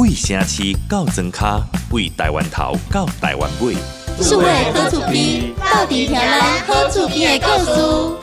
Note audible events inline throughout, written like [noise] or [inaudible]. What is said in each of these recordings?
为城市到砖卡，为台湾头到台湾尾。数位何处边？到底听人何处边的故事？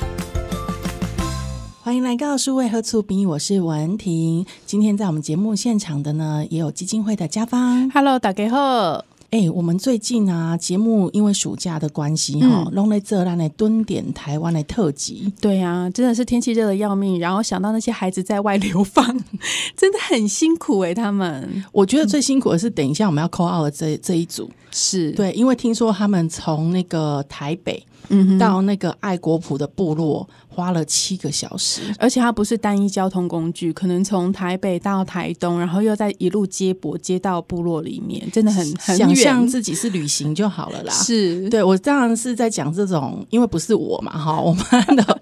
欢迎来到数位喝醋边，我是文婷。今天在我们节目现场的呢，也有基金会的嘉方。Hello，大家好。哎，我们最近啊，节目因为暑假的关系哈，弄了这让来蹲点台湾的特辑。对啊，真的是天气热的要命，然后想到那些孩子在外流放，[laughs] 真的很辛苦哎，他们。我觉得最辛苦的是，等一下我们要 call out 的这这一组，是对，因为听说他们从那个台北。嗯，到那个爱国普的部落花了七个小时，而且它不是单一交通工具，可能从台北到台东，然后又在一路接驳接到部落里面，真的很很想象自己是旅行就好了啦。是，对我当然是在讲这种，因为不是我嘛，哈，[laughs] 我们的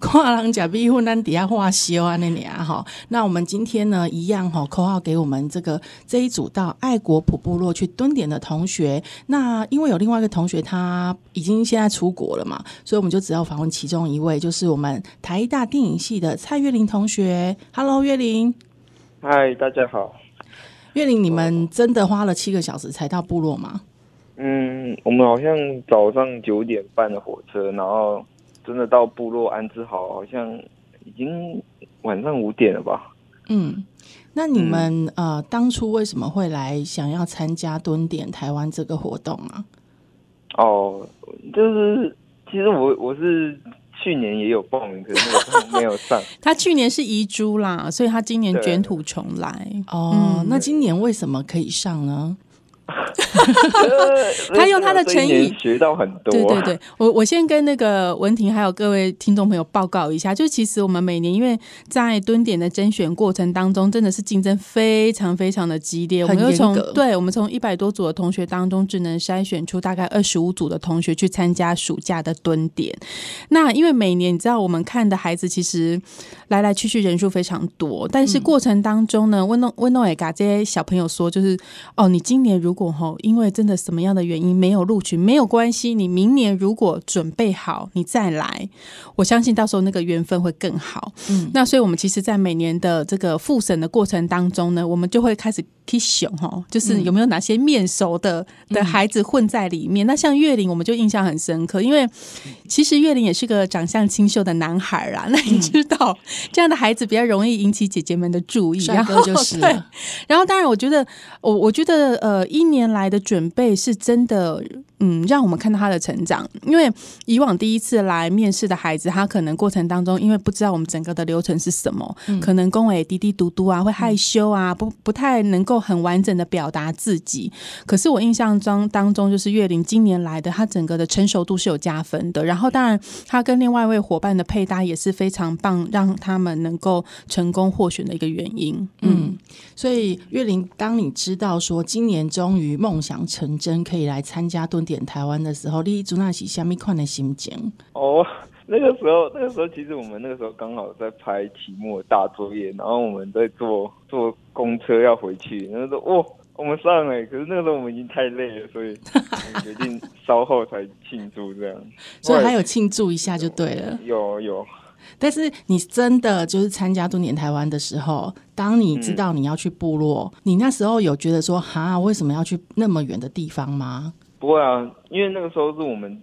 跨狼假币混蛋底下画西欧啊，那里啊，哈，那我们今天呢一样哈，括号给我们这个这一组到爱国普部落去蹲点的同学，那因为有另外一个同学他已经现在出。出国了嘛，所以我们就只要访问其中一位，就是我们台大电影系的蔡月玲同学。Hello，月玲。嗨，大家好。月玲，你们真的花了七个小时才到部落吗？嗯，我们好像早上九点半的火车，然后真的到部落安置好，好像已经晚上五点了吧。嗯，那你们呃，当初为什么会来想要参加蹲点台湾这个活动啊？哦。就是，其实我我是去年也有报名，可是没有上。[laughs] 他去年是遗珠啦，所以他今年卷土重来哦。那今年为什么可以上呢？[laughs] 他用他的成语学到很多。对对对，我我先跟那个文婷还有各位听众朋友报告一下，就其实我们每年因为在蹲点的甄选过程当中，真的是竞争非常非常的激烈。我们又从对，我们从一百多组的同学当中，只能筛选出大概二十五组的同学去参加暑假的蹲点。那因为每年你知道，我们看的孩子其实来来去去人数非常多，但是过程当中呢，温诺温诺也嘎这些小朋友说，就是哦，你今年如果过后，因为真的什么样的原因没有录取没有关系，你明年如果准备好你再来，我相信到时候那个缘分会更好。嗯，那所以我们其实，在每年的这个复审的过程当中呢，我们就会开始提问哈，就是有没有哪些面熟的的孩子混在里面？那像月龄，我们就印象很深刻，因为其实月龄也是个长相清秀的男孩啊。那你知道这样的孩子比较容易引起姐姐们的注意，然后就是，[laughs] 然后当然，我觉得我我觉得呃一。年来的准备是真的。嗯，让我们看到他的成长。因为以往第一次来面试的孩子，他可能过程当中，因为不知道我们整个的流程是什么，可能恭维、嘀嘀嘟嘟啊，会害羞啊，不不太能够很完整的表达自己。可是我印象中当中，就是月林今年来的，他整个的成熟度是有加分的。然后，当然他跟另外一位伙伴的配搭也是非常棒，让他们能够成功获选的一个原因。嗯，所以月林，当你知道说今年终于梦想成真，可以来参加顿。点台湾的时候，你那时候是虾米款的心情？哦，那个时候，那个时候其实我们那个时候刚好在拍期末大作业，然后我们在坐坐公车要回去，那时候哦，我们上了，可是那个时候我们已经太累了，所以 [laughs] 决定稍后才庆祝这样。所以还有庆祝一下就对了。有有，但是你真的就是参加中年台湾的时候，当你知道你要去部落，你那时候有觉得说，哈，为什么要去那么远的地方吗？不会啊，因为那个时候是我们，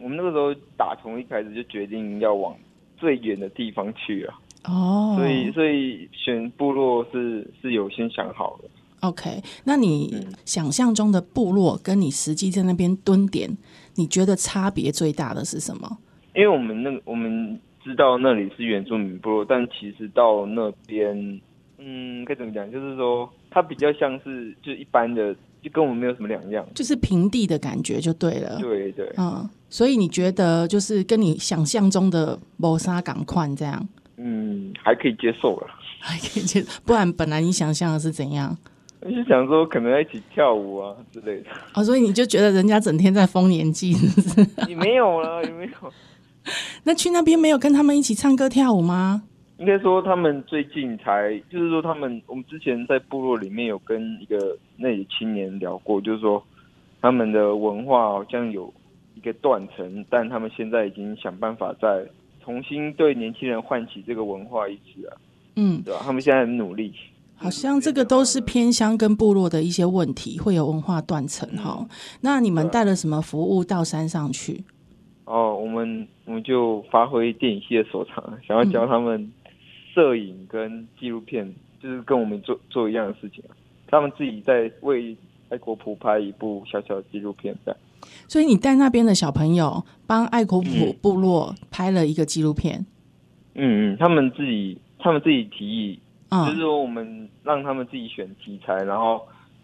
我们那个时候打从一开始就决定要往最远的地方去啊。哦，所以所以选部落是是有先想好的。OK，那你想象中的部落跟你实际在那边蹲点，你觉得差别最大的是什么？因为我们那我们知道那里是原住民部落，但其实到那边，嗯，该怎么讲？就是说，它比较像是就一般的。就跟我们没有什么两样，就是平地的感觉就对了。对对，嗯，所以你觉得就是跟你想象中的谋杀港宽这样？嗯，还可以接受了，还可以接受。不然本来你想象的是怎样？我是想说可能一起跳舞啊之类的。哦，所以你就觉得人家整天在丰年祭，你没有了，没有。[laughs] 那去那边没有跟他们一起唱歌跳舞吗？应该说，他们最近才，就是说，他们我们之前在部落里面有跟一个那青年聊过，就是说，他们的文化好像有一个断层，但他们现在已经想办法再重新对年轻人唤起这个文化意识了。嗯，对吧？他们现在很努力。好像这个都是偏乡跟部落的一些问题，会有文化断层。哈，那你们带了什么服务到山上去？哦，我们我们就发挥电影系的所长，想要教他们。摄影跟纪录片就是跟我们做做一样的事情，他们自己在为爱国普拍一部小小的纪录片这样。所以你带那边的小朋友帮爱国普部落拍了一个纪录片。嗯嗯，他们自己他们自己提议，就是说我们让他们自己选题材，然后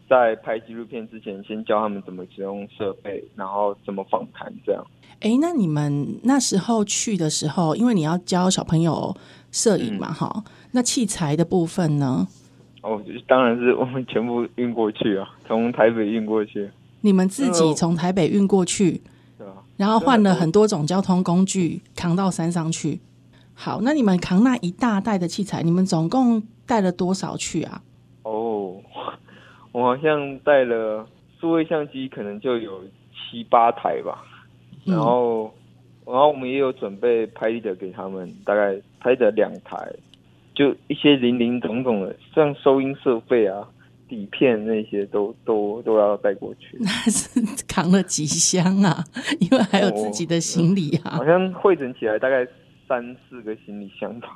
在拍纪录片之前先教他们怎么使用设备，然后怎么访谈这样。哎，那你们那时候去的时候，因为你要教小朋友。摄影嘛，哈，那器材的部分呢？哦，当然是我们全部运过去啊，从台北运过去。你们自己从台北运过去，对啊，然后换了很多种交通工具扛到山上去。好，那你们扛那一大袋的器材，你们总共带了多少去啊？哦，我好像带了数位相机，可能就有七八台吧，然后。然后我们也有准备拍得给他们，大概拍的两台，就一些零零总总的，像收音设备啊、底片那些，都都都要带过去。那 [laughs] 是扛了几箱啊，因为还有自己的行李啊。好像汇整起来大概三四个行李箱吧。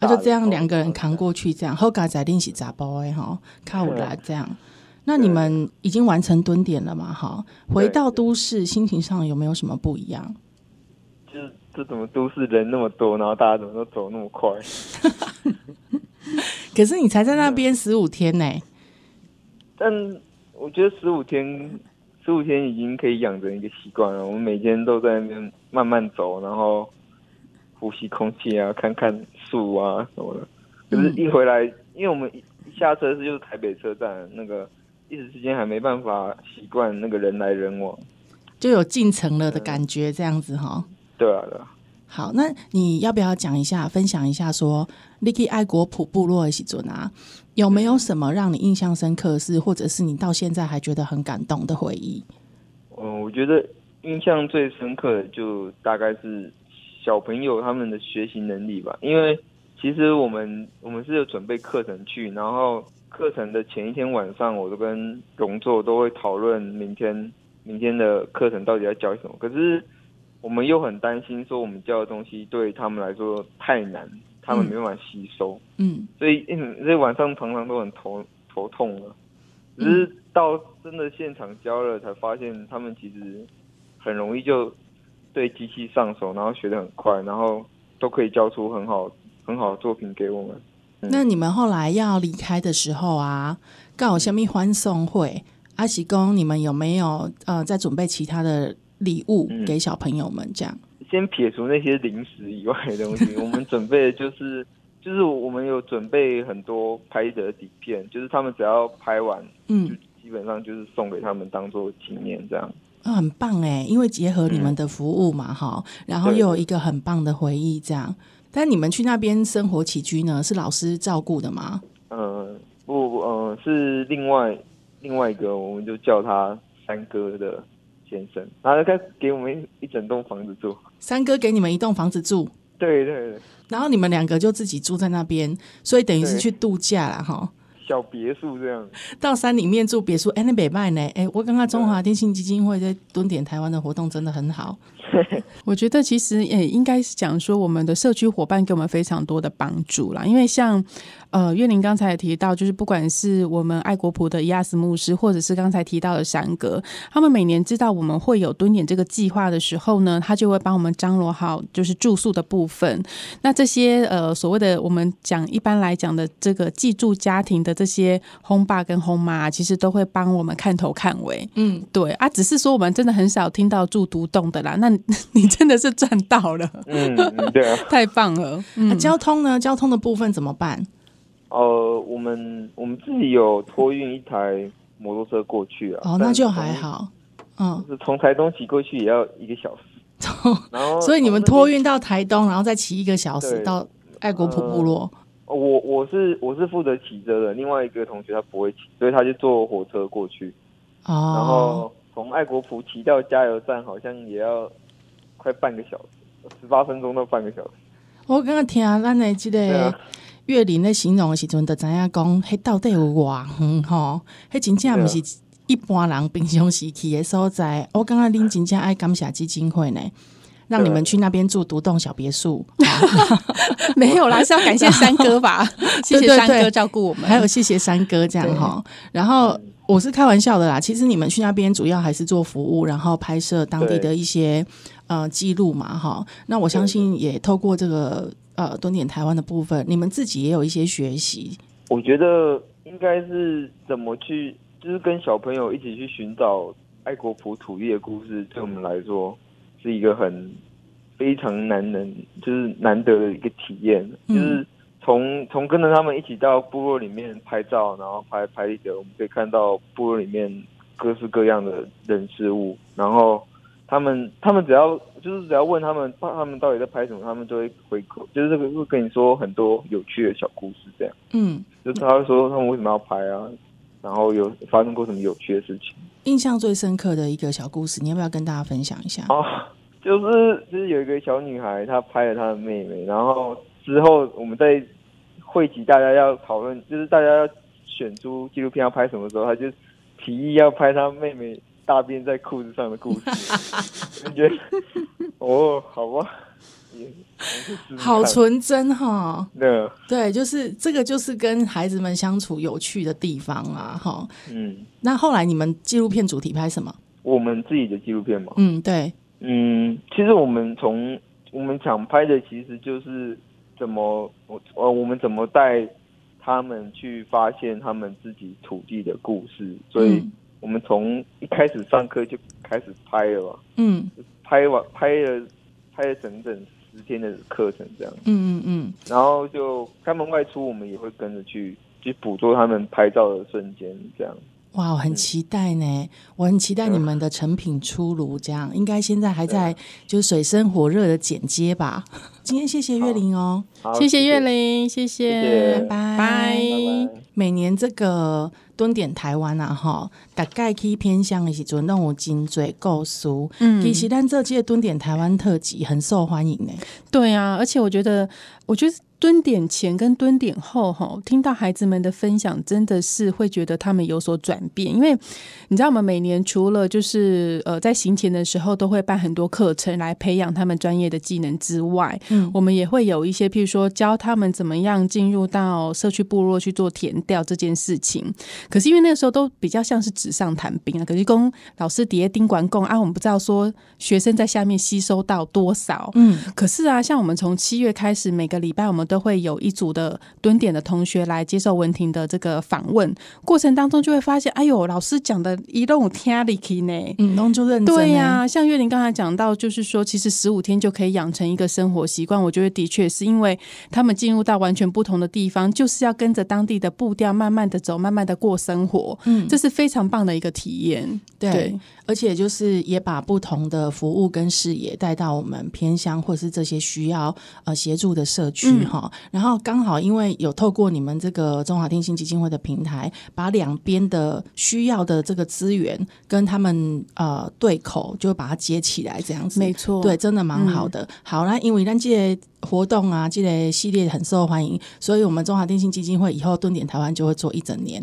那就这样两个人扛过去，这样后盖仔练习扎包哎哈，看我来这样。那你们已经完成蹲点了嘛？哈，回到都市心情上有没有什么不一样？就是这怎么都市人那么多，然后大家怎么都走那么快？[laughs] 可是你才在那边十五天呢，但我觉得十五天十五天已经可以养成一个习惯了。我们每天都在那边慢慢走，然后呼吸空气啊，看看树啊什么的。可是，一回来，因为我们一下车是就是台北车站，那个一时之间还没办法习惯那个人来人往，就有进城了的感觉，这样子哈。对啊，啊。好，那你要不要讲一下，分享一下说，Liki 爱国普部落尔喜佐啊，有没有什么让你印象深刻，是或者是你到现在还觉得很感动的回忆？嗯，我觉得印象最深刻的就大概是小朋友他们的学习能力吧，因为其实我们我们是有准备课程去，然后课程的前一天晚上，我都跟荣座都会讨论明天明天的课程到底要教什么，可是。我们又很担心，说我们教的东西对他们来说太难，他们没办法吸收。嗯，所以所以晚上常常都很头头痛了。只是到真的现场教了，才发现他们其实很容易就对机器上手，然后学的很快，然后都可以教出很好很好的作品给我们。那你们后来要离开的时候啊，刚好下面欢送会，阿喜公，你们有没有呃在准备其他的？礼物给小朋友们，这样。先撇除那些零食以外的东西，[laughs] 我们准备的就是，就是我们有准备很多拍的底片，就是他们只要拍完，嗯，基本上就是送给他们当做纪念这样。啊，很棒哎，因为结合你们的服务嘛，哈，然后又有一个很棒的回忆这样。但你们去那边生活起居呢，是老师照顾的吗？呃，不，呃是另外另外一个，我们就叫他三哥的。先生，然后他给我们一一整栋房子住。三哥给你们一栋房子住，对对对。然后你们两个就自己住在那边，所以等于是去度假了哈。小别墅这样到山里面住别墅，安那北卖呢？哎，我刚刚中华电信基金会在蹲点台湾的活动真的很好，[laughs] 我觉得其实也应该是讲说我们的社区伙伴给我们非常多的帮助啦。因为像呃岳林刚才也提到，就是不管是我们爱国普的伊亚斯牧师，或者是刚才提到的山格，他们每年知道我们会有蹲点这个计划的时候呢，他就会帮我们张罗好就是住宿的部分。那这些呃所谓的我们讲一般来讲的这个寄住家庭的。这些轰爸跟轰妈其实都会帮我们看头看尾，嗯，对啊，只是说我们真的很少听到住独栋的啦。那 [laughs] 你真的是赚到了，嗯，对，[laughs] 太棒了。那交通呢？交通的部分怎么办？呃，我们我们自己有托运一台摩托车过去啊，哦，那就还好，嗯，从台东骑过去也要一个小时，然后，所以你们托运到台东，然后再骑一个小时到爱国浦部落。我我是我是负责骑车的，另外一个同学他不会骑，所以他就坐火车过去。哦。然后从爱国福骑到加油站，好像也要快半个小时，十八分钟到半个小时。我刚刚听咱的这个岳林的形容，的时阵，就知影讲，迄到底有偌远吼？迄真正不是一般人平常时去的所在。我刚刚恁真正爱感谢基金会呢。让你们去那边住独栋小别墅，[laughs] 没有啦，是要感谢三哥吧？[laughs] 谢谢三哥照顾我们，还有谢谢三哥这样哈。然后我是开玩笑的啦，其实你们去那边主要还是做服务，然后拍摄当地的一些呃记录嘛哈。那我相信也透过这个呃蹲点台湾的部分，你们自己也有一些学习。我觉得应该是怎么去，就是跟小朋友一起去寻找爱国土土地的故事，对我们来说。是一个很非常难能，就是难得的一个体验。就是从从跟着他们一起到部落里面拍照，然后拍拍立得，我们可以看到部落里面各式各样的人事物。然后他们他们只要就是只要问他们，他们到底在拍什么，他们都会回口，就是会跟你说很多有趣的小故事这样。嗯，就是他会说他们为什么要拍啊。然后有发生过什么有趣的事情？印象最深刻的一个小故事，你要不要跟大家分享一下？哦，就 [laughs] 是就是有一个小女孩，她拍了她的妹妹，然后之后我们在汇集大家要讨论，就是大家要选出纪录片要拍什么时候，她就提议要拍她妹妹大便在裤子上的故事。你 [laughs] 觉得哦，好吧。好纯真哈，对，对，就是这个，就是跟孩子们相处有趣的地方啊，哈。嗯，那后来你们纪录片主题拍什么？我们自己的纪录片嘛。嗯，对。嗯，其实我们从我们想拍的，其实就是怎么我呃，我们怎么带他们去发现他们自己土地的故事。所以，我们从一开始上课就开始拍了。嗯，拍完拍了拍了整整。十天的课程这样，嗯嗯嗯，然后就他们外出，我们也会跟着去去捕捉他们拍照的瞬间这样。哇，我很期待呢，我很期待你们的成品出炉这样。应该现在还在就水深火热的剪接吧。[laughs] 今天谢谢月玲哦，谢谢月玲，谢谢，拜拜。每年这个蹲点台湾啊，哈，大概可以偏向的时做那我精准、够熟。嗯，其实咱这届蹲点台湾特辑很受欢迎呢。对啊，而且我觉得，我觉得蹲点前跟蹲点后，哈，听到孩子们的分享，真的是会觉得他们有所转变。因为你知道，我们每年除了就是呃，在行前的时候都会办很多课程来培养他们专业的技能之外，嗯，我们也会有一些譬如说教他们怎么样进入到社区部落去做田。掉这件事情，可是因为那个时候都比较像是纸上谈兵啊。可是跟老师叠丁管供啊，我们不知道说学生在下面吸收到多少。嗯，可是啊，像我们从七月开始，每个礼拜我们都会有一组的蹲点的同学来接受文婷的这个访问，过程当中就会发现，哎呦，老师讲的一弄听力听呢，嗯，弄就认真。对呀，像月玲刚才讲到，就是说其实十五天就可以养成一个生活习惯。我觉得的确是因为他们进入到完全不同的地方，就是要跟着当地的不。步调慢慢的走，慢慢的过生活，嗯，这是非常棒的一个体验，对，而且就是也把不同的服务跟视野带到我们偏乡或是这些需要呃协助的社区哈，然后刚好因为有透过你们这个中华电信基金会的平台，把两边的需要的这个资源跟他们呃对口，就把它接起来这样子，没错，对，真的蛮好的。好那因为咱这。活动啊，这类系列很受欢迎，所以我们中华电信基金会以后蹲点台湾就会做一整年，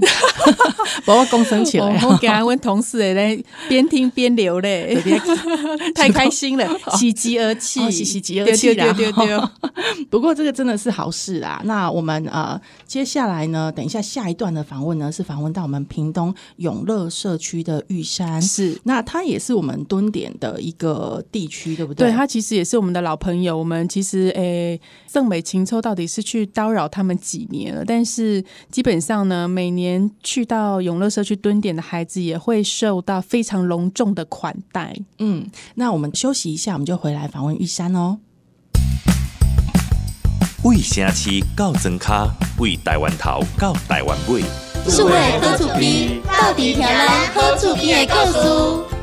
包括共生起来。我他问同事嘞，边听边流泪，[laughs] 太开心了，[laughs] 喜极而泣，喜喜极而泣，然后。[laughs] 不过这个真的是好事啊！那我们呃，接下来呢，等一下下一段的访问呢，是访问到我们屏东永乐社区的玉山，是那他也是我们蹲点的一个地区，对不对？对他其实也是我们的老朋友，我们其实诶。诶，赠美情仇到底是去叨扰他们几年了？但是基本上呢，每年去到永乐社区蹲点的孩子，也会受到非常隆重的款待。嗯，那我们休息一下，我们就回来访问玉山哦。为城市告砖卡，为台湾头告台湾尾，数位好主编到底听啦好主编的故事。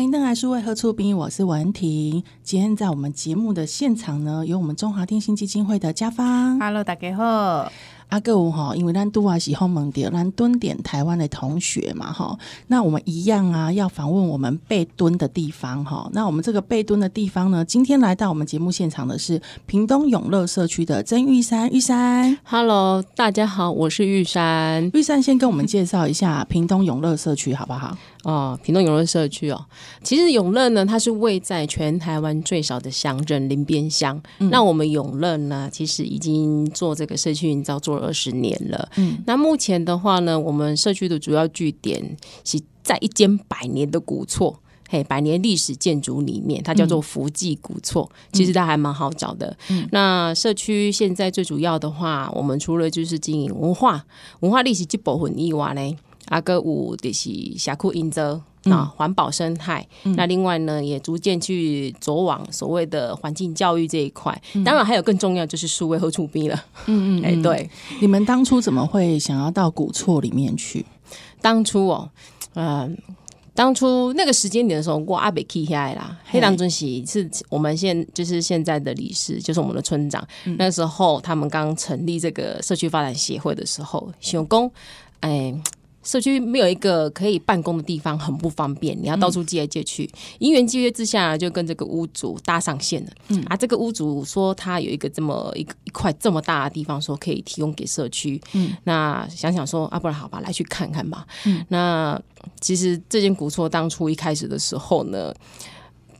欢迎登海树为何出兵？我是文婷。今天在我们节目的现场呢，有我们中华电信基金会的家芳。Hello，大家好。阿哥我哈，因为咱都啊喜欢蒙点，咱蹲点台湾的同学嘛哈。那我们一样啊，要访问我们被蹲的地方哈。那我们这个被蹲的地方呢，今天来到我们节目现场的是屏东永乐社区的曾玉山玉山。Hello，大家好，我是玉山玉山。先跟我们介绍一下屏东永乐社区好不好？哦，屏东永乐社区哦，其实永乐呢，它是位在全台湾最少的乡镇林边乡。那我们永乐呢，其实已经做这个社区营造做了二十年了。嗯，那目前的话呢，我们社区的主要据点是在一间百年的古厝，嘿，百年历史建筑里面，它叫做福记古厝。其实它还蛮好找的。那社区现在最主要的话，我们除了就是经营文化、文化历史及保存以外呢。阿歌舞就是峡谷营造啊，环保生态。那另外呢，也逐渐去走往所谓的环境教育这一块。当然还有更重要就是数位和触笔了。嗯嗯，哎，对，你们当初怎么会想要到古厝里面去？当初哦，嗯，当初那个时间点的时候，我阿北 k 下来啦，黑狼尊喜是我们现就是现在的理事，就是我们的村长。那时候他们刚成立这个社区发展协会的时候，手工哎。社区没有一个可以办公的地方，很不方便。你要到处借来借去，因缘际遇之下，就跟这个屋主搭上线了。嗯，啊，这个屋主说他有一个这么一个一块这么大的地方，说可以提供给社区。嗯，那想想说，啊，不然好吧，来去看看吧。嗯，那其实这间古厝当初一开始的时候呢，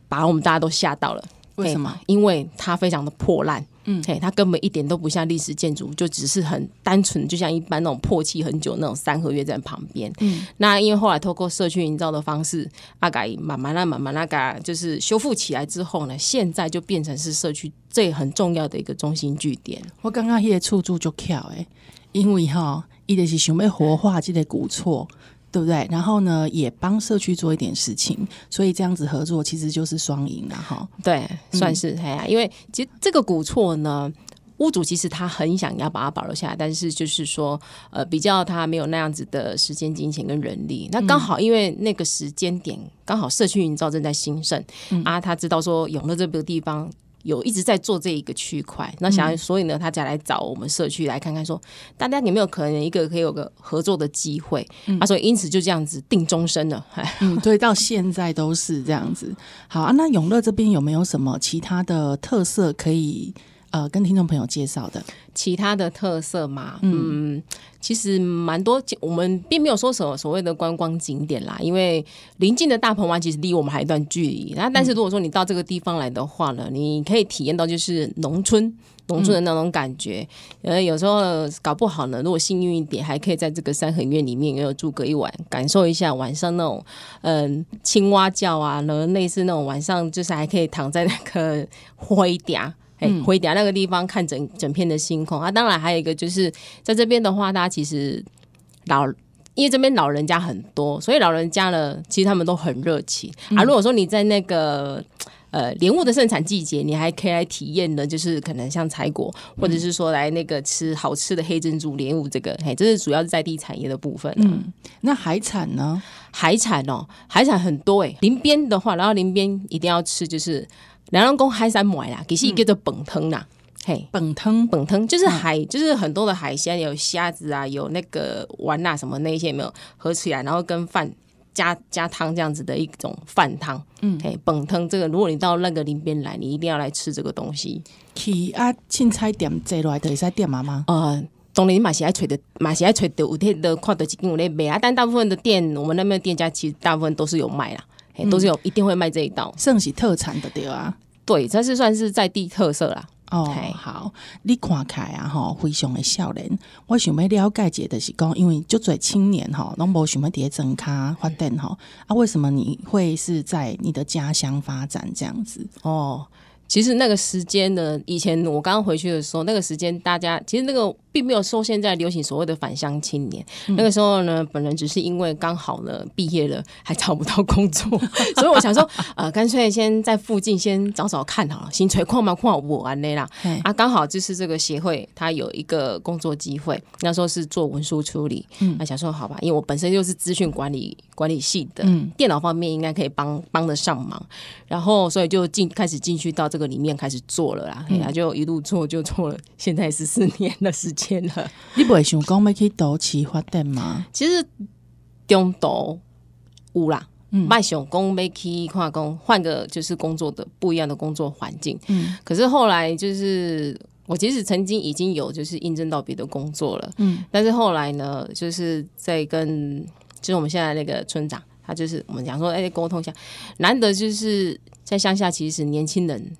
把我们大家都吓到了。为什么？因为它非常的破烂。嗯，嘿，它根本一点都不像历史建筑，就只是很单纯，就像一般那种破弃很久那种三合院在旁边。嗯，那因为后来透过社区营造的方式，阿改慢慢那慢慢那个就是修复起来之后呢，现在就变成是社区最很重要的一个中心据点。我刚刚迄个出处就巧诶，因为哈，伊就是想要活化这个古厝。对不对？然后呢，也帮社区做一点事情，所以这样子合作其实就是双赢了哈。对，算是哎呀，因为其实这个古厝呢，屋主其实他很想要把它保留下来，但是就是说，呃，比较他没有那样子的时间、金钱跟人力。那刚好因为那个时间点，刚好社区营造正在兴盛啊，他知道说永乐这个地方。有一直在做这一个区块，那想所以呢，他才来找我们社区来看看，说大家有没有可能一个可以有个合作的机会。啊，所以因此就这样子定终身了。嗯，[laughs] 到现在都是这样子。好啊，那永乐这边有没有什么其他的特色可以？呃，跟听众朋友介绍的其他的特色嘛，嗯，其实蛮多。我们并没有说什么所谓的观光景点啦，因为临近的大鹏湾其实离我们还一段距离。那但是如果说你到这个地方来的话呢，你可以体验到就是农村农村的那种感觉。呃，有时候搞不好呢，如果幸运一点，还可以在这个三合院里面也有住个一晚，感受一下晚上那种嗯青蛙叫啊，然后类似那种晚上就是还可以躺在那个灰嗲。哎，回一那个地方看整整片的星空啊！当然还有一个就是在这边的话，大家其实老，因为这边老人家很多，所以老人家呢，其实他们都很热情啊。如果说你在那个呃莲雾的盛产季节，你还可以来体验的，就是可能像采果，或者是说来那个吃好吃的黑珍珠莲雾。这个嘿，这是主要是在地产业的部分。嗯，那海产呢？海产哦，海产很多哎。临边的话，然后临边一定要吃就是。两人公海山买啦，其实叫做本汤啦，嘿，本汤本汤就是海，就是很多的海鲜，有虾子啊，有那个丸啊，什么那些没有合起来，然后跟饭加加汤这样子的一种饭汤，嗯，嘿，本汤这个，如果你到那个林边来，你一定要来吃这个东西。去啊，彩点坐落来等一下店妈妈。呃，当然马时爱揣的，马时爱揣的，有天都看到几间有咧卖啊，但大部分的店，我们那边店家其实大部分都是有卖啦。都是有一定会卖这一道，算是特产的对啊，对，这是算是在地特色啦。哦，好，你看开啊，吼，非常的少年。我想要了解下的是讲，因为就最青年哈，拢无想要在镇卡发展哈啊，为什么你会是在你的家乡发展这样子？哦。其实那个时间呢，以前我刚刚回去的时候，那个时间大家其实那个并没有说现在流行所谓的返乡青年。那个时候呢，本人只是因为刚好呢毕业了，还找不到工作，[laughs] 所以我想说，呃，干脆先在附近先找找看好了，新锤矿嘛，矿我不玩那啦。啊，刚好就是这个协会，它有一个工作机会，那时候是做文书处理。那想说，好吧，因为我本身就是资讯管理管理系的，电脑方面应该可以帮帮得上忙。然后，所以就进开始进去到这。这里面开始做了啦，然后就一路做，就做了现在十四年的时间了。你不想讲要去岛起发展吗？其实中多有啦，嗯，麦想讲要去跨工，换个就是工作的不一样的工作环境。嗯，可是后来就是我其实曾经已经有就是应征到别的工作了，嗯，但是后来呢，就是在跟就是我们现在那个村长，他就是我们讲说哎沟通一下，难得就是在乡下，其实年轻人。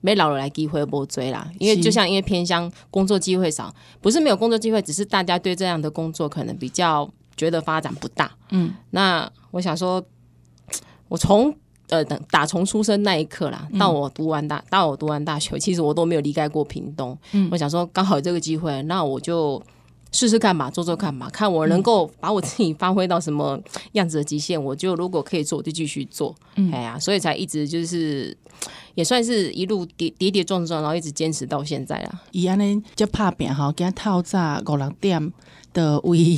没老了来机会不追啦，因为就像因为偏乡工作机会少，不是没有工作机会，只是大家对这样的工作可能比较觉得发展不大。嗯，那我想说，我从呃等打从出生那一刻啦，到我读完大到我读完大学，其实我都没有离开过屏东。嗯，我想说刚好有这个机会，那我就。试试看嘛，做做看嘛，看我能够把我自己发挥到什么样子的极限。我就如果可以做，我就继续做。哎呀，所以才一直就是，也算是一路跌跌跌撞撞，然后一直坚持到现在啊。以安呢，就怕变哈，今他套炸五六点的物业，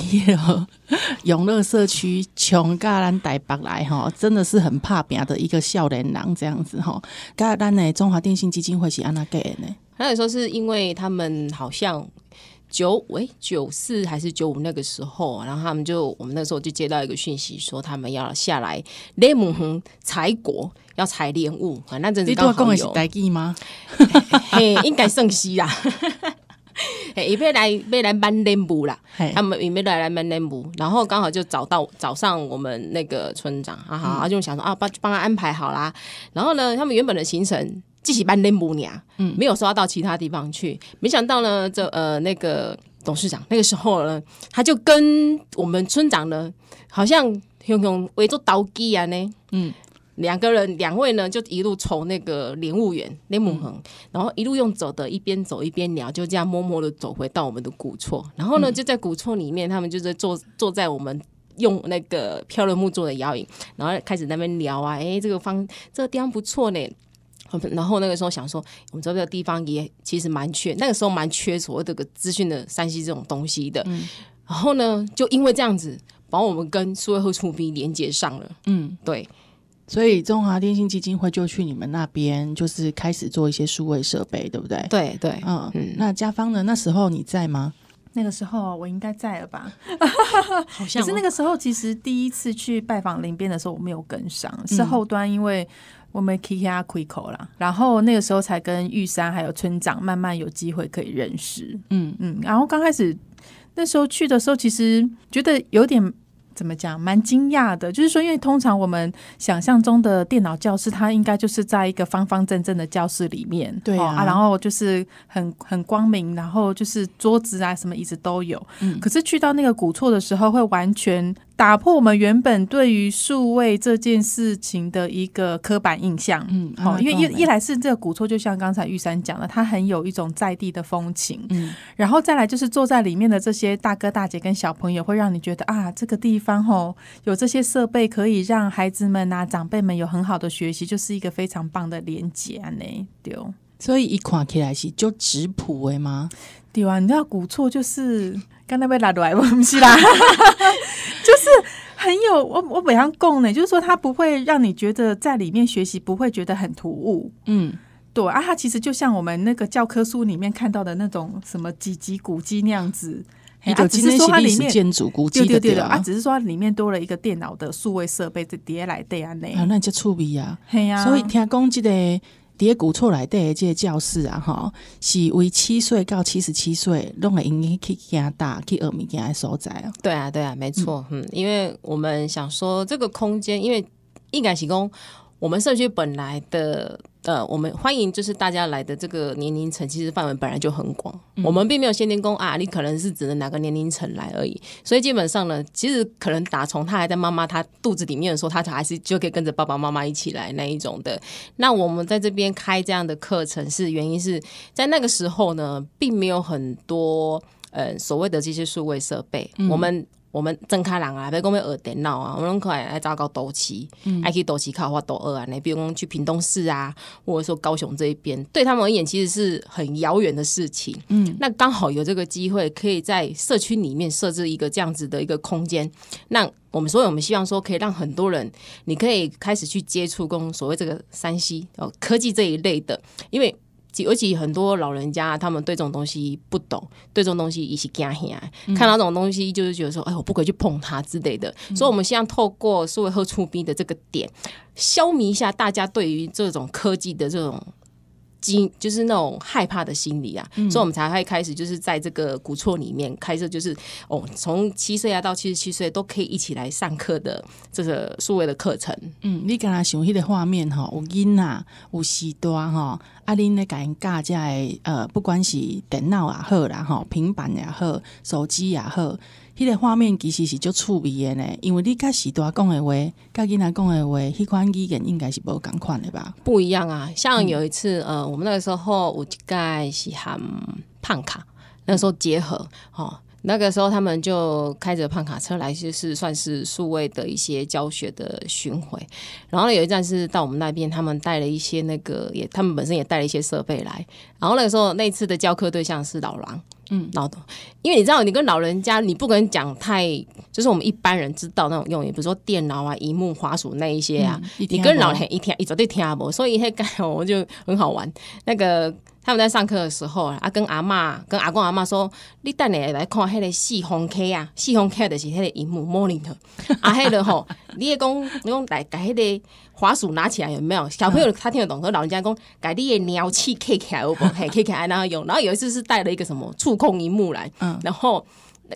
[laughs] 永乐社区穷噶咱台北来哈，真的是很怕变的一个笑脸人这样子哈。噶咱呢，中华电信基金会是安那给的呢。还有说是因为他们好像。九喂，九四还是九五那个时候，然后他们就我们那时候就接到一个讯息，说他们要下来雷姆哼采果，要采莲雾。那阵子到朋友，应该圣熙啊，嘿，要来要来搬雷姆啦，他们也没来来搬雷姆，然后刚好就找到早上我们那个村长啊，啊，就想说啊帮帮他安排好啦，然后呢，他们原本的行程。继续办林木呢，嗯，没有说要到其他地方去。没想到呢，这呃那个董事长那个时候呢，他就跟我们村长呢，好像用用围做刀机啊呢，嗯，两个人两位呢就一路从那个林务员林木横，然后一路用走的一边走一边聊，就这样默默的走回到我们的古厝。然后呢，就在古厝里面，他们就在坐坐在我们用那个漂流木做的摇椅，然后开始那边聊啊，哎，这个方这个地方不错呢。然后那个时候想说，我们这个地方也其实蛮缺，那个时候蛮缺所谓这个资讯的山西这种东西的。然后呢，就因为这样子，把我们跟数位后厨兵连接上了。嗯，对。所以中华电信基金会就去你们那边，就是开始做一些数位设备，对不对？对对。嗯，那家方呢？那时候你在吗？那个时候我应该在了吧？好 [laughs] 像。其那个时候，其实第一次去拜访林边的时候，我没有跟上，是后端因为。我们 K K a Quick 啦，然后那个时候才跟玉山还有村长慢慢有机会可以认识，嗯嗯，然后刚开始那时候去的时候，其实觉得有点怎么讲，蛮惊讶的，就是说因为通常我们想象中的电脑教室，它应该就是在一个方方正正的教室里面，对啊，然后就是很很光明，然后就是桌子啊什么椅子都有，可是去到那个古厝的时候，会完全。打破我们原本对于数位这件事情的一个刻板印象，嗯，好，因为一来是这个古厝，就像刚才玉山讲的，它很有一种在地的风情，嗯，然后再来就是坐在里面的这些大哥大姐跟小朋友，会让你觉得啊，这个地方吼有这些设备可以让孩子们啊长辈们有很好的学习，就是一个非常棒的连接啊，呢，对哦，所以一看起来是就质朴的吗？对啊，你道古厝就是刚才被拉来，不是啦。[laughs] 很有我我北上共呢，就是说它不会让你觉得在里面学习不会觉得很突兀，嗯，对啊，它其实就像我们那个教科书里面看到的那种什么几级古迹那样子，啊，只是说它里面建筑古迹，对对对的啊，只是说里面多了一个电脑的数位设备在叠来叠啊那那就趣味啊，是呀，所以听公这个。咧古厝内底诶，即个教室啊，吼是为七岁到七十七岁拢会用语去加大，去学物件的所在啊。对啊，对啊，没错，嗯，因为我们想说这个空间，因为应改是讲我们社区本来的。呃，我们欢迎就是大家来的这个年龄层，其实范围本来就很广。我们并没有限定工啊，你可能是只能哪个年龄层来而已。所以基本上呢，其实可能打从他还在妈妈他肚子里面的时候，他就还是就可以跟着爸爸妈妈一起来那一种的。那我们在这边开这样的课程，是原因是在那个时候呢，并没有很多呃所谓的这些数位设备。我们。我们正开人啊，别讲别二电脑啊，我们可能爱爱找个短期，爱去短期考或短二啊。你比如讲去屏东市啊，或者说高雄这一边，对他们而言其实是很遥远的事情。嗯，那刚好有这个机会，可以在社区里面设置一个这样子的一个空间。那我们所以，我们希望说，可以让很多人，你可以开始去接触跟所谓这个山西哦科技这一类的，因为。尤其很多老人家，他们对这种东西不懂，对这种东西一是惊吓，看到这种东西就是觉得说：“哎，我不可以去碰它”之类的。所以，我们希望透过所谓喝出冰的这个点，消弭一下大家对于这种科技的这种。就就是那种害怕的心理啊，所以，我们才会开始就是在这个古厝里面开设，就是哦，从七岁啊到七十七岁都可以一起来上课的这个所谓的课程。嗯，你刚刚想起的画面哈，有音啊，有时段哈，阿玲咧讲大家呃，不管是电脑也好啦哈，平板也好，手机也好。迄个画面其实是足趣味的呢，因为你甲时代讲的话，甲囡仔讲的话，迄款语言应该是无共款的吧？不一样啊！像有一次，呃，我们那个时候有一届是喊胖卡，那时候结合，哦。那个时候他们就开着胖卡车来，就是算是数位的一些教学的巡回。然后有一站是到我们那边，他们带了一些那个也，他们本身也带了一些设备来。然后那个时候那次的教课对象是老狼。嗯，老的，因为你知道，你跟老人家你不跟讲太，就是我们一般人知道那种用语，比如说电脑啊、荧幕滑鼠那一些啊，你跟老人一天一桌都听不，所以那间我就很好玩，那个。他们在上课的时候啊，跟阿妈、跟阿公、阿妈说：“你带你来看那个四方 K 啊，四方 K 的是那个荧幕 monitor 啊，迄 [laughs] 个吼，你也讲，你讲来带那个滑鼠拿起来有没有？小朋友他听得懂，说老人家讲，改你的鸟气 K 开，哦，嘿，K 来然后用，然后有一次是带了一个什么触控荧幕来，嗯，然后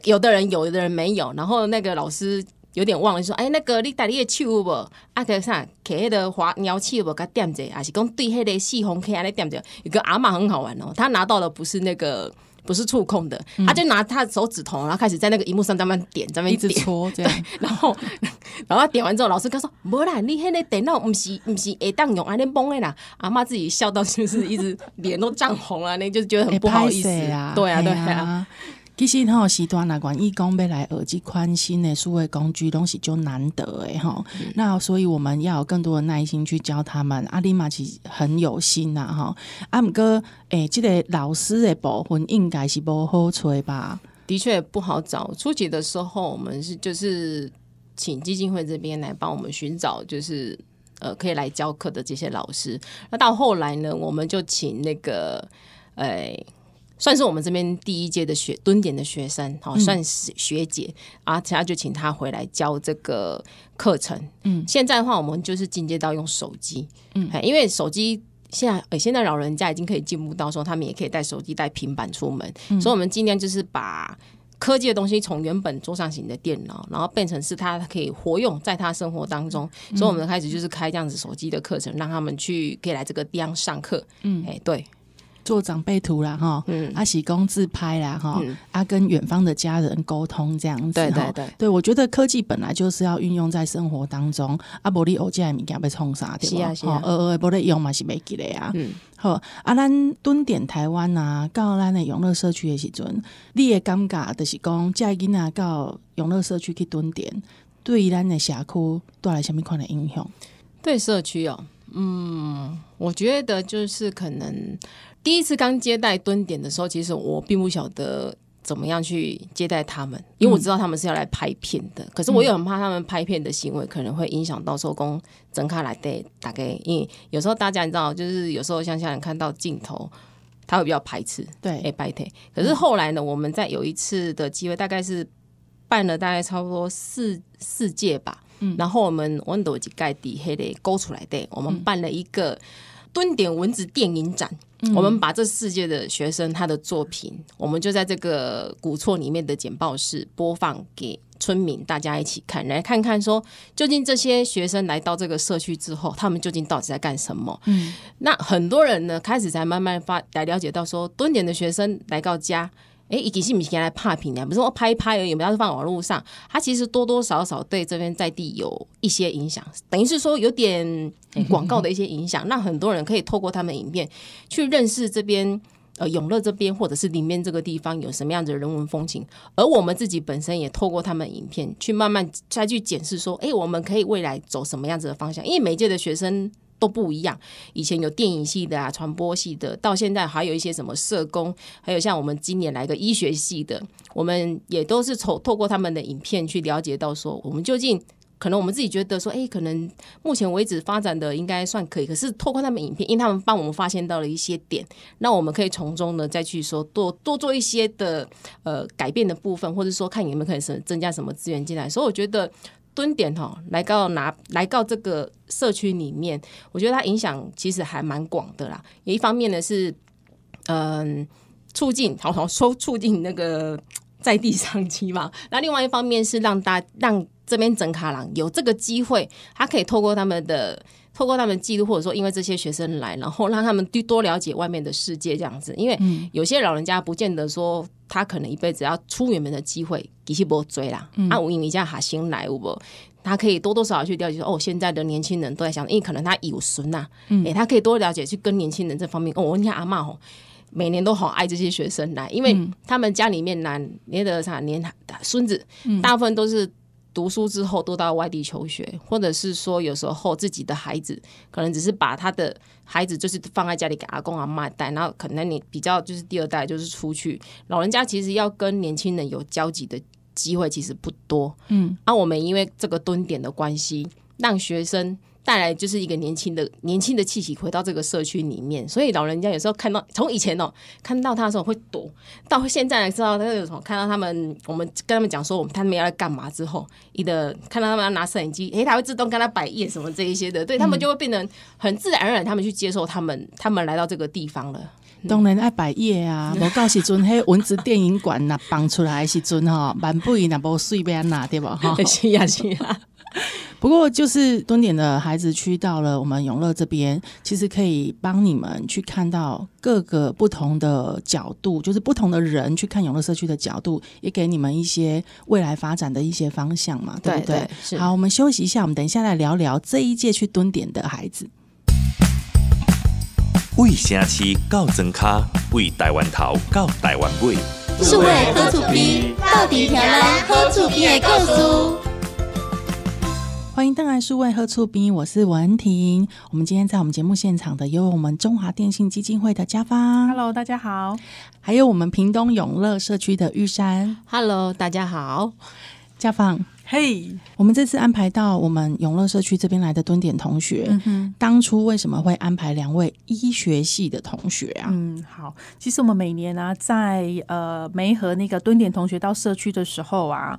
有的人有的人没有，然后那个老师。”有点忘了，说哎，那个你带你的手不？啊，个啥，去迄个滑鸟器不？给点着，还是讲对迄个细红 K 安尼点着，有个阿嬷很好玩哦。他拿到的不是那个，不是触控的，他就拿他手指头，然后开始在那个荧幕上慢慢点，在么一直戳对，然后，[laughs] 然后点完之后，老师他说：，无啦，你迄个电脑不是不是会当用安尼碰的啦。阿妈自己笑到就是一直脸都涨红了，那就觉得很不好意思。啊，对啊，对啊。其实吼，时端来管义工本来耳机宽心的数位工具东西就难得诶吼。那所以我们要有更多的耐心去教他们。阿里玛实很有心呐吼。啊毋哥，诶，这个老师的部分应该是不好找吧？的确不好找。初期的时候，我们是就是请基金会这边来帮我们寻找，就是呃可以来教课的这些老师。那到后来呢，我们就请那个诶。算是我们这边第一届的学蹲点的学生，好算是学姐，啊，其他就请他回来教这个课程。嗯，现在的话，我们就是进阶到用手机，嗯，因为手机现在现在老人家已经可以进步到说，他们也可以带手机、带平板出门，所以我们尽量就是把科技的东西从原本桌上型的电脑，然后变成是他可以活用在他生活当中，所以我们开始就是开这样子手机的课程，让他们去可以来这个地方上课。嗯，哎，对。做长辈图啦，哈，阿喜公自拍啦，哈，啊，跟远方的家人沟通这样子，对对对，对我觉得科技本来就是要运用在生活当中，阿不利欧借物件要创啥，对吧？好，呃，阿不利用嘛是袂记得啊，嗯，好，啊，咱蹲点台湾啊，到咱的永乐社区的时阵，你的感觉就是讲，叫伊囡啊到永乐社区去蹲点，对咱的峡区带来什么款的影响？对社区哦，嗯，我觉得就是可能。第一次刚接待蹲点的时候，其实我并不晓得怎么样去接待他们，因为我知道他们是要来拍片的。可是我又很怕他们拍片的行为可能会影响到收工整开来对，大概因为有时候大家你知道，就是有时候乡下人看到镜头，他会比较排斥，对，哎，白天。可是后来呢，我们在有一次的机会，大概是办了大概差不多四四届吧，嗯，然后我们温度 n 就盖底黑的勾出来的，我们办了一个。蹲点文字电影展，我们把这世界的学生他的作品，我们就在这个古厝里面的简报室播放给村民，大家一起看，来看看说究竟这些学生来到这个社区之后，他们究竟到底在干什么？嗯，那很多人呢开始才慢慢发来了解到说蹲点的学生来到家。哎，一经是以前来拍片的，不是我拍一拍而已，把是放网络上，它其实多多少少对这边在地有一些影响，等于是说有点广告的一些影响，让很多人可以透过他们影片去认识这边呃永乐这边或者是里面这个地方有什么样子的人文风情，而我们自己本身也透过他们影片去慢慢再去检视说，哎，我们可以未来走什么样子的方向，因为每届的学生。都不一样。以前有电影系的啊，传播系的，到现在还有一些什么社工，还有像我们今年来个医学系的，我们也都是从透过他们的影片去了解到说，我们究竟可能我们自己觉得说，哎，可能目前为止发展的应该算可以，可是透过他们影片，因为他们帮我们发现到了一些点，那我们可以从中呢再去说多多做一些的呃改变的部分，或者说看有没有可能增加什么资源进来。所以我觉得。蹲点哦，来到拿来到这个社区里面，我觉得它影响其实还蛮广的啦。一方面呢是，嗯，促进好好说促进那个在地商机嘛。那另外一方面是，让大让这边整卡郎有这个机会，他可以透过他们的。透过他们记录，或者说因为这些学生来，然后让他们多多了解外面的世界，这样子。因为有些老人家不见得说他可能一辈子要出远门的机会，其实不追啦。啊，我移民家哈新来，我他可以多多少少去了解说哦，现在的年轻人都在想，因为可能他有孙呐，哎，他可以多了解去跟年轻人这方面。哦，我一看阿妈吼，每年都好爱这些学生来，因为他们家里面男连的啥年孙子，大部分都是。读书之后都到外地求学，或者是说有时候自己的孩子可能只是把他的孩子就是放在家里给阿公阿妈带，然后可能你比较就是第二代就是出去，老人家其实要跟年轻人有交集的机会其实不多。嗯，那我们因为这个蹲点的关系，让学生。带来就是一个年轻的、年轻的气息回到这个社区里面，所以老人家有时候看到从以前哦看到他的时候会躲，到现在知道他有什么看到他们，我们跟他们讲说我们他们要来干嘛之后，你的看到他们要拿摄影机，哎，他会自动跟他摆叶什么这一些的，对他们就会变得很自然而然，他们去接受他们他们来到这个地方了。当然爱摆夜啊，无到时阵黑文字电影馆呐放出来的时阵哈，蛮不意那无随便呐，对不哈？[laughs] 是啊，是啊。[laughs] 不过，就是蹲点的孩子去到了我们永乐这边，其实可以帮你们去看到各个不同的角度，就是不同的人去看永乐社区的角度，也给你们一些未来发展的一些方向嘛，对不对？好，我们休息一下，我们等一下来聊聊这一届去蹲点的孩子。为城市告增脚，为台湾桃告台湾贵，数位好住基，到底听好住基的故事。欢迎邓爱树、位喝醋兵。我是文婷。我们今天在我们节目现场的有我们中华电信基金会的嘉芳，Hello，大家好；还有我们屏东永乐社区的玉山，Hello，大家好。嘉芳，嘿，我们这次安排到我们永乐社区这边来的蹲点同学，当初为什么会安排两位医学系的同学啊？嗯，好，其实我们每年呢，在呃梅和那个蹲点同学到社区的时候啊。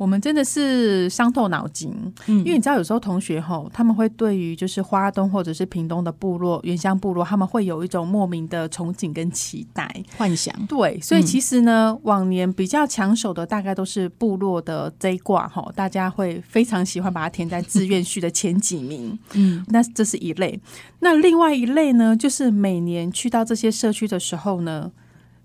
我们真的是伤透脑筋，嗯，因为你知道有时候同学吼，他们会对于就是花东或者是屏东的部落原乡部落，他们会有一种莫名的憧憬跟期待幻想。对，所以其实呢，往年比较抢手的大概都是部落的一卦哈，大家会非常喜欢把它填在志愿序的前几名。[laughs] 嗯，那这是一类，那另外一类呢，就是每年去到这些社区的时候呢，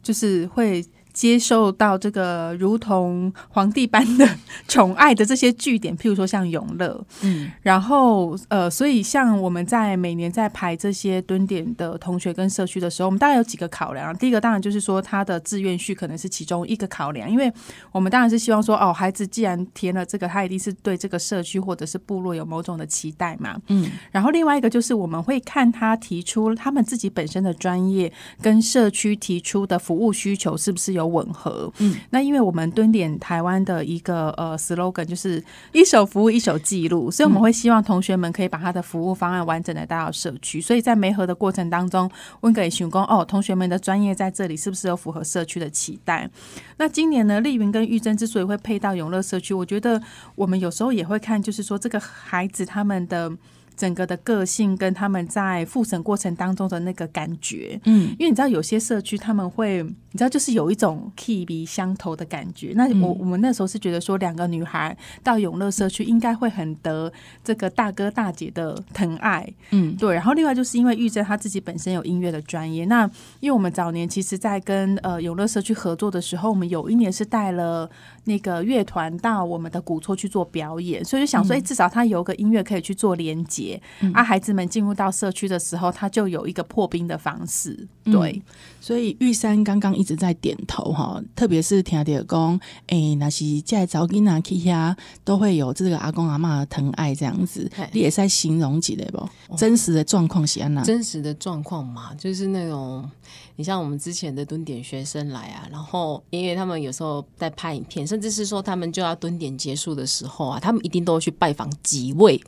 就是会。接受到这个如同皇帝般的宠爱的这些据点，譬如说像永乐，嗯，然后呃，所以像我们在每年在排这些蹲点的同学跟社区的时候，我们大概有几个考量。第一个当然就是说他的志愿序可能是其中一个考量，因为我们当然是希望说，哦，孩子既然填了这个，他一定是对这个社区或者是部落有某种的期待嘛，嗯。然后另外一个就是我们会看他提出他们自己本身的专业跟社区提出的服务需求是不是有。吻合，嗯，那因为我们蹲点台湾的一个呃 slogan 就是一手服务一手记录，所以我们会希望同学们可以把他的服务方案完整的带到社区。所以在媒合的过程当中，问给员工哦，同学们的专业在这里是不是有符合社区的期待？那今年呢，丽云跟玉珍之所以会配到永乐社区，我觉得我们有时候也会看，就是说这个孩子他们的整个的个性跟他们在复审过程当中的那个感觉，嗯，因为你知道有些社区他们会。你知道，就是有一种气味相投的感觉。那我我们那时候是觉得说，两个女孩到永乐社区应该会很得这个大哥大姐的疼爱。嗯，对。然后另外就是因为玉珍她自己本身有音乐的专业，那因为我们早年其实在跟呃永乐社区合作的时候，我们有一年是带了那个乐团到我们的古厝去做表演，所以就想说，哎，至少她有个音乐可以去做连接。啊，孩子们进入到社区的时候，她就有一个破冰的方式。对，所以玉山刚刚一。一直在点头哈，特别是听到爹讲，哎，那是在早囡啊，去呀，都会有这个阿公阿妈的疼爱，这样子，你也是在形容几类不真实的状况，谢安娜，真实的状况嘛，就是那种，你像我们之前的蹲点学生来啊，然后因为他们有时候在拍影片，甚至是说他们就要蹲点结束的时候啊，他们一定都会去拜访几位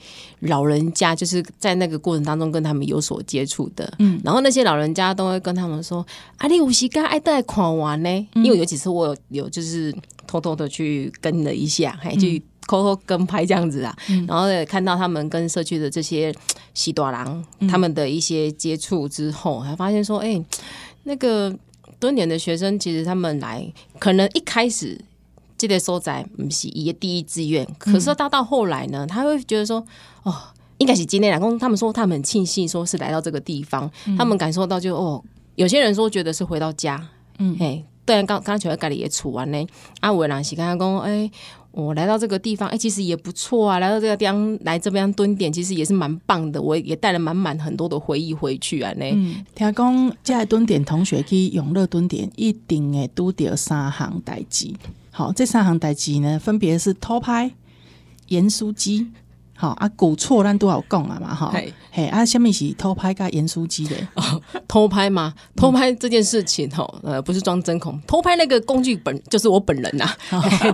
老人家，就是在那个过程当中跟他们有所接触的，嗯，然后那些老人家都会跟他们说阿你有时间爱带。看完呢，因为有几次我有有就是偷偷的去跟了一下，还去偷偷跟拍这样子啊，然后看到他们跟社区的这些喜多郎他们的一些接触之后，还发现说，哎，那个蹲点的学生其实他们来可能一开始记得收在不是一第一志愿，可是到到后来呢，他会觉得说，哦，应该是今天来，他们说他们很庆幸说是来到这个地方，他们感受到就哦，有些人说觉得是回到家。嗯，对，刚刚才家里也处完呢。啊，有的人是刚刚讲，哎，我来到这个地方，哎，其实也不错啊。来到这个地方，来这边蹲点，其实也是蛮棒的。我也带了满满很多的回忆回去啊。呢，嗯，听讲，将来蹲点同学去永乐蹲点，一定会多点三行代志。好，这三行代志呢，分别是偷拍、研书机。好啊，古错咱多好讲啊嘛哈，嘿啊，下面是偷拍个严书记的偷拍吗？偷拍这件事情哦，呃，不是装针孔，偷拍那个工具本就是我本人呐。[laughs]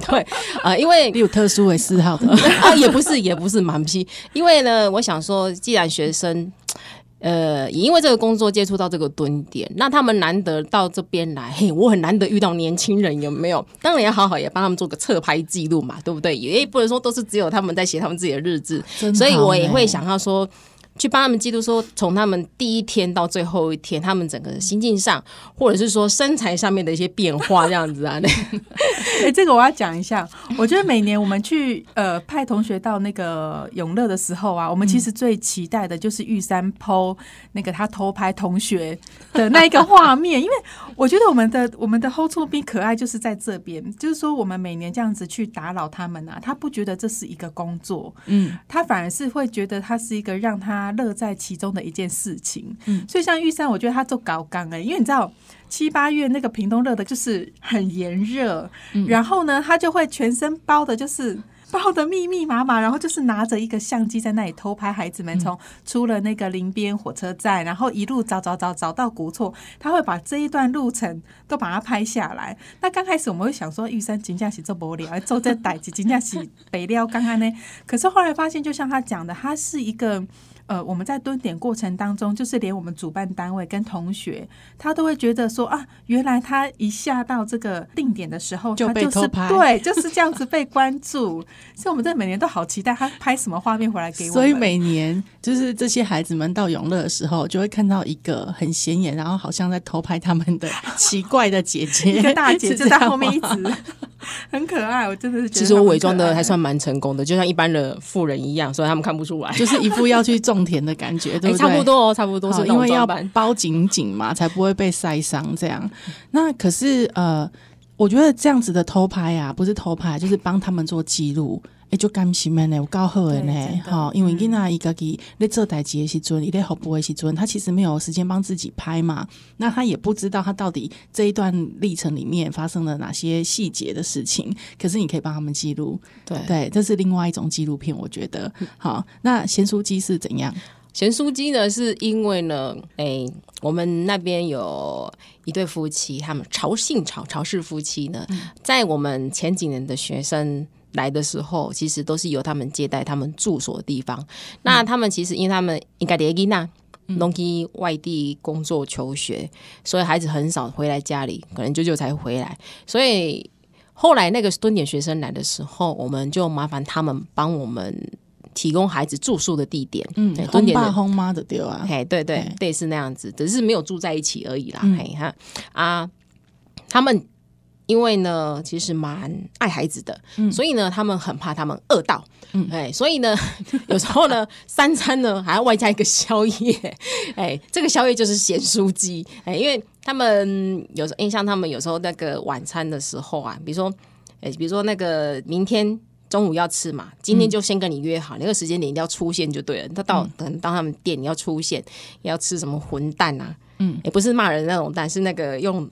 对啊，因为你有特殊的嗜好的 [laughs] 啊，也不是也不是蛮批，因为呢，我想说，既然学生。呃，也因为这个工作接触到这个蹲点，那他们难得到这边来，嘿，我很难得遇到年轻人，有没有？当然要好好也帮他们做个侧拍记录嘛，对不对？也不能说都是只有他们在写他们自己的日志，所以我也会想要说。去帮他们记录说，从他们第一天到最后一天，他们整个心境上，或者是说身材上面的一些变化，这样子啊，那，[laughs] 这个我要讲一下。我觉得每年我们去呃派同学到那个永乐的时候啊，我们其实最期待的就是玉山剖那个他偷拍同学的那一个画面，因为我觉得我们的 [laughs] 我们的 hold 住兵可爱就是在这边，就是说我们每年这样子去打扰他们啊，他不觉得这是一个工作，嗯，他反而是会觉得他是一个让他。他乐在其中的一件事情，所以像玉山，我觉得他做高刚哎，因为你知道七八月那个屏东热的就是很炎热，然后呢，他就会全身包的，就是包的密密麻麻，然后就是拿着一个相机在那里偷拍孩子们从出了那个林边火车站，然后一路找找找找到国错，他会把这一段路程都把它拍下来。那刚开始我们会想说，玉山金加喜做玻了，而做这子金加喜北料刚刚呢？可是后来发现，就像他讲的，他是一个。呃，我们在蹲点过程当中，就是连我们主办单位跟同学，他都会觉得说啊，原来他一下到这个定点的时候，就被偷拍，对，就是这样子被关注。所以我们在每年都好期待他拍什么画面回来给我们。所以每年就是这些孩子们到永乐的时候，就会看到一个很显眼，然后好像在偷拍他们的奇怪的姐姐，[laughs] 一个大姐 [laughs] 就在后面一直 [laughs] 很可爱。我真的是，其实我伪装的还算蛮成功的，就像一般的富人一样，所以他们看不出来，就是一副要去。种田的感觉，对不对？差不多哦，差不多，是因为要包紧紧嘛，才不会被晒伤这样。那可是呃，我觉得这样子的偷拍啊，不是偷拍，就是帮他们做记录。就感情呢，有较好呢，好，因为囡仔伊家己咧做代志的时阵，伊在学步的时阵，他其实没有时间帮自己拍嘛，那他也不知道他到底这一段历程里面发生了哪些细节的事情。可是你可以帮他们记录，对对，这是另外一种纪录片，我觉得好。那贤书记是怎样？贤书记呢，是因为呢，哎，我们那边有一对夫妻，他们潮姓潮潮氏夫妻呢，在我们前几年的学生。来的时候，其实都是由他们接待，他们住所的地方。那他们其实，因为他们应该离那，弄去外地工作求学，所以孩子很少回来家里，可能舅舅才回来。所以后来那个蹲点学生来的时候，我们就麻烦他们帮我们提供孩子住宿的地点。嗯，蹲点的，空妈的对啊，哎，对对，类似那样子，只是没有住在一起而已啦。嘿哈啊，他们。因为呢，其实蛮爱孩子的，所以呢，他们很怕他们饿到，哎，所以呢，[laughs] 有时候呢，[laughs] 三餐呢还要外加一个宵夜，[laughs] 哎，这个宵夜就是咸酥鸡，哎，因为他们有时候，印像他们有时候那个晚餐的时候啊，比如说，哎，比如说那个明天中午要吃嘛，今天就先跟你约好，那个时间点一定要出现就对了，他到等到他们店你要出现，要吃什么混蛋啊？嗯，也不是骂人那种蛋，是那个用。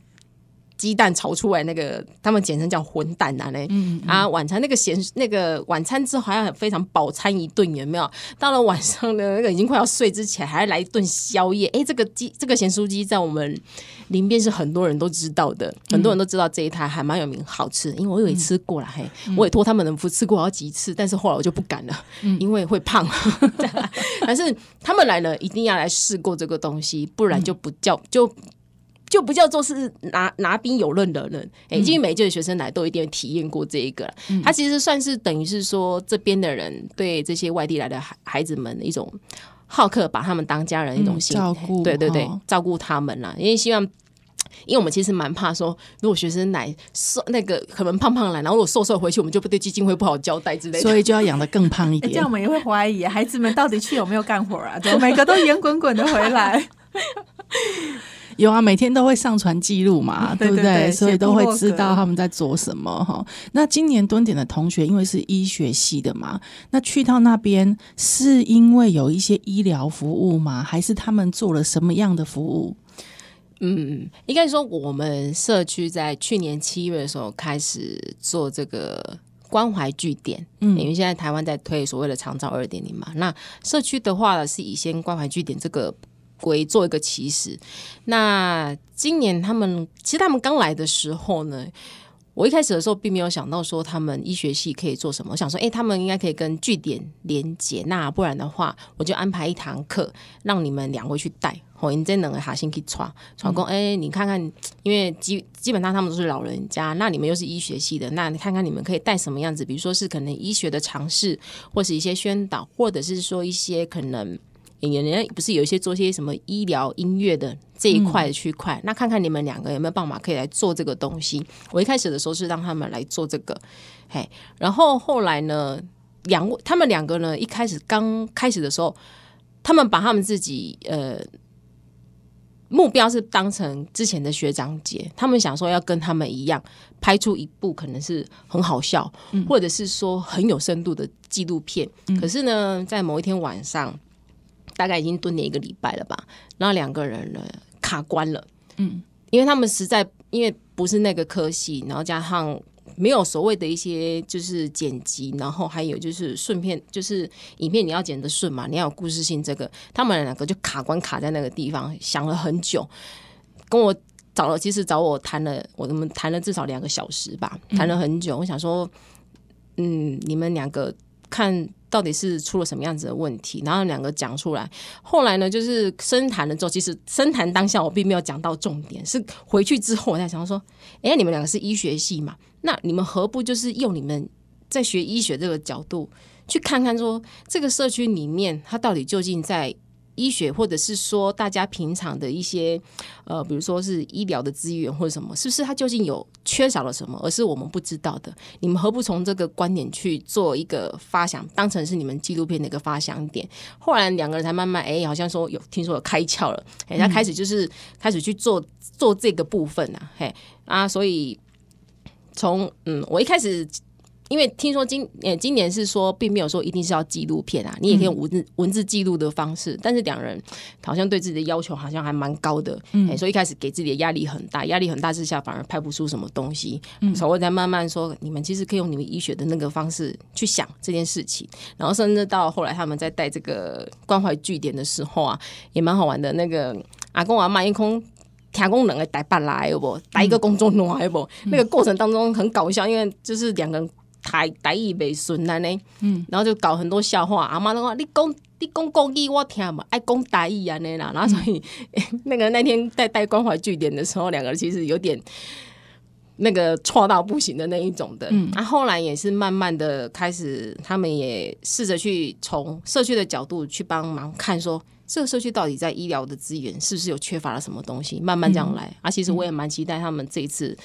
鸡蛋炒出来那个，他们简称叫混蛋啊嘞。啊，晚餐那个咸那个晚餐之后还要非常饱餐一顿，有没有？到了晚上的那个已经快要睡之前，还要来一顿宵夜。哎，这个鸡这个咸酥鸡在我们林边是很多人都知道的，很多人都知道这一台还蛮有名，好吃。因为我有一次过来，嘿，我也托他们能扶吃过好几次，但是后来我就不敢了，因为会胖。[laughs] 但是他们来了，一定要来试过这个东西，不然就不叫就。就不叫做是拿拿兵有刃的人，哎，进每届的学生奶都一定体验过这一个了。他其实算是等于是说，这边的人对这些外地来的孩孩子们的一种好客，把他们当家人一种心，对对对，照顾他们啦。因为希望，因为我们其实蛮怕说，如果学生奶瘦那个可能胖胖来，然后如果瘦瘦回去，我们就不对基金会不好交代之类的，所以就要养的更胖一点。这样我们也会怀疑，孩子们到底去有没有干活啊？每个都圆滚滚的回来。[laughs] 有啊，每天都会上传记录嘛，[laughs] 对不对？所以都会知道他们在做什么哈。那今年蹲点的同学，因为是医学系的嘛，那去到那边是因为有一些医疗服务吗？还是他们做了什么样的服务？嗯，应该说我们社区在去年七月的时候开始做这个关怀据点，嗯，因为现在台湾在推所谓的长照二点零嘛。那社区的话是以先关怀据点这个。规做一个起始。那今年他们其实他们刚来的时候呢，我一开始的时候并没有想到说他们医学系可以做什么。我想说，哎，他们应该可以跟据点连接。那不然的话，我就安排一堂课让你们两位去带。吼，你再等哈，先去闯闯工。哎，你看看，因为基基本上他们都是老人家，那你们又是医学系的，那你看看你们可以带什么样子？比如说是可能医学的尝试，或是一些宣导，或者是说一些可能。演员，人家不是有一些做些什么医疗音乐的这一块的区块？那看看你们两个有没有办法可以来做这个东西？我一开始的时候是让他们来做这个，嘿，然后后来呢，两他们两个呢，一开始刚开始的时候，他们把他们自己呃目标是当成之前的学长姐，他们想说要跟他们一样拍出一部可能是很好笑，或者是说很有深度的纪录片。可是呢，在某一天晚上。大概已经蹲了一个礼拜了吧，然后两个人呢卡关了，嗯，因为他们实在因为不是那个科系，然后加上没有所谓的一些就是剪辑，然后还有就是顺便就是影片你要剪的顺嘛，你要有故事性，这个他们两个就卡关卡在那个地方，想了很久，跟我找了其实找我谈了，我们谈了至少两个小时吧，谈了很久，我想说，嗯，你们两个。看到底是出了什么样子的问题，然后两个讲出来。后来呢，就是深谈了之后，其实深谈当下我并没有讲到重点，是回去之后我在想说，哎，你们两个是医学系嘛？那你们何不就是用你们在学医学这个角度，去看看说这个社区里面它到底究竟在。医学，或者是说大家平常的一些，呃，比如说是医疗的资源或者什么，是不是它究竟有缺少了什么，而是我们不知道的？你们何不从这个观点去做一个发想，当成是你们纪录片的一个发想点？后来两个人才慢慢哎，好像说有听说有开窍了，哎，他开始就是开始去做做这个部分啊，嘿啊，所以从嗯，我一开始。因为听说今呃今年是说并没有说一定是要纪录片啊，你也可以用文字文字记录的方式。但是两人好像对自己的要求好像还蛮高的，哎，所以一开始给自己的压力很大，压力很大之下反而拍不出什么东西。稍微才慢慢说，你们其实可以用你们医学的那个方式去想这件事情。然后甚至到后来他们在带这个关怀据点的时候啊，也蛮好玩的。那个阿公阿妈一空，听工人个大伯来不带一个工作暖不？那个过程当中很搞笑，因为就是两个人。台台语袂顺安呢，然后就搞很多笑话。阿妈都话你讲你讲国语我听嘛，爱讲台语安尼啦。然后所以 [laughs] 那个那天在带关怀据点的时候，两个人其实有点那个错到不行的那一种的。嗯，啊，后来也是慢慢的开始，他们也试着去从社区的角度去帮忙看，说这个社区到底在医疗的资源是不是有缺乏了什么东西，慢慢这样来。啊，其实我也蛮期待他们这一次。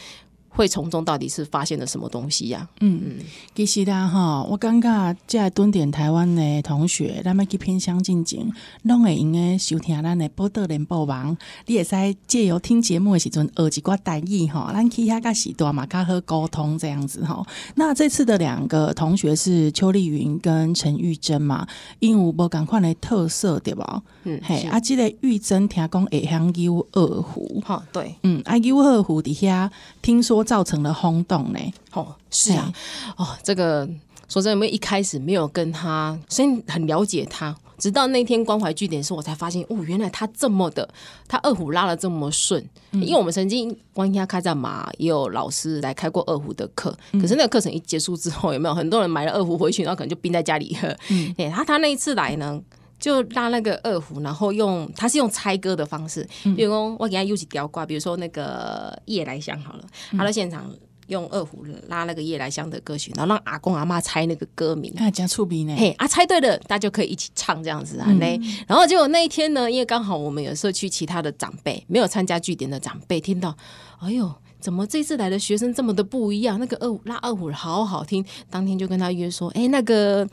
会从中到底是发现了什么东西呀？嗯嗯，其实啦哈，我觉刚在蹲点台湾的同学，他们偏乡进静，拢会用诶收听咱的报导联播网，你也使借由听节目的时阵，学一寡单字哈，咱去遐他时段嘛，较好沟通这样子哈。那这次的两个同学是邱丽云跟陈玉珍嘛，因有无赶快来特色对吧？嗯嘿，啊，记个玉珍听讲会乡 U 二胡，哈，对，嗯，啊 U 二胡底下听说。造成了轰动呢，哦，是啊，哦，这个说真的，我们一开始没有跟他，所以很了解他，直到那天关怀据点时候，我才发现，哦，原来他这么的，他二胡拉了这么顺，因为我们曾经关心他开战嘛，也有老师来开过二胡的课，可是那个课程一结束之后，有没有很多人买了二胡回去，然后可能就冰在家里，嗯，哎，他他那一次来呢。就拉那个二胡，然后用他是用猜歌的方式，如工我给他一起吊挂，比如说那个《夜来香》好了，他在现场用二胡拉那个《夜来香》的歌曲，然后让阿公阿妈猜那个歌名，讲出名呢，嘿，啊猜对了，大家可以一起唱这样子啊嘞，然后结果那一天呢，因为刚好我们有社区其他的长辈没有参加据点的长辈听到，哎呦，怎么这次来的学生这么的不一样？那个二胡拉二胡好好听，当天就跟他约说，哎，那个。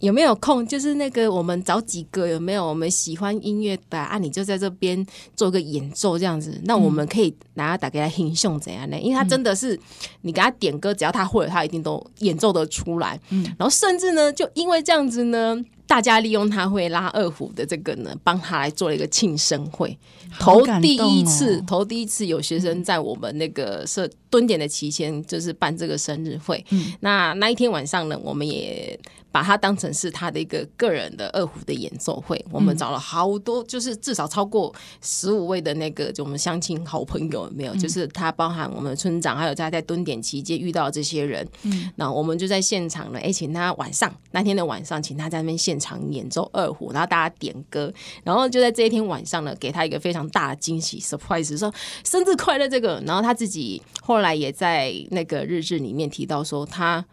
有没有空？就是那个，我们找几个有没有我们喜欢音乐的啊？你就在这边做个演奏这样子，那我们可以拿它打给他听送怎样呢？因为他真的是你给他点歌，只要他会，他一定都演奏的出来。嗯，然后甚至呢，就因为这样子呢，大家利用他会拉二胡的这个呢，帮他来做了一个庆生会。头第一次，头第一次有学生在我们那个社蹲点的期间，就是办这个生日会。嗯，那那一天晚上呢，我们也。把他当成是他的一个个人的二胡的演奏会，我们找了好多，就是至少超过十五位的那个，就我们相亲好朋友没有，就是他包含我们村长，还有他在蹲点期间遇到这些人，嗯，那我们就在现场呢，哎，请他晚上那天的晚上，请他在那边现场演奏二胡，然后大家点歌，然后就在这一天晚上呢，给他一个非常大的惊喜 surprise，说生日快乐这个，然后他自己后来也在那个日志里面提到说他。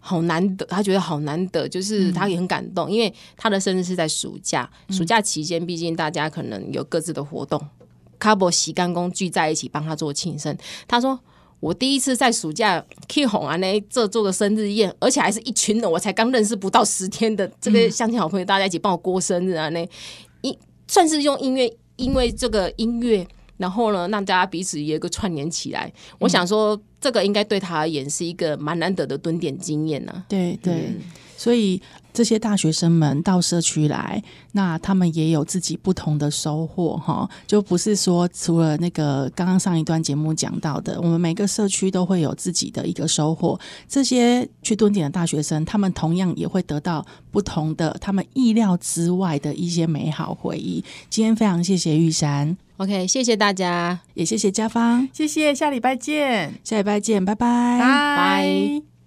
好难得，他觉得好难得，就是他也很感动，因为他的生日是在暑假，暑假期间，毕竟大家可能有各自的活动 c o 洗干工聚在一起帮他做庆生。他说：“我第一次在暑假去红安呢，这做个生日宴，而且还是一群人，我才刚认识不到十天的这个相亲好朋友，大家一起帮我过生日啊！呢，一算是用音乐，因为这个音乐。”然后呢，让大家彼此有一个串联起来。我想说，这个应该对他而言是一个蛮难得的蹲点经验呢。对对，所以。这些大学生们到社区来，那他们也有自己不同的收获哈。就不是说除了那个刚刚上一段节目讲到的，我们每个社区都会有自己的一个收获。这些去蹲点的大学生，他们同样也会得到不同的、他们意料之外的一些美好回忆。今天非常谢谢玉山，OK，谢谢大家，也谢谢家芳，谢谢，下礼拜见，下礼拜见，拜拜，拜。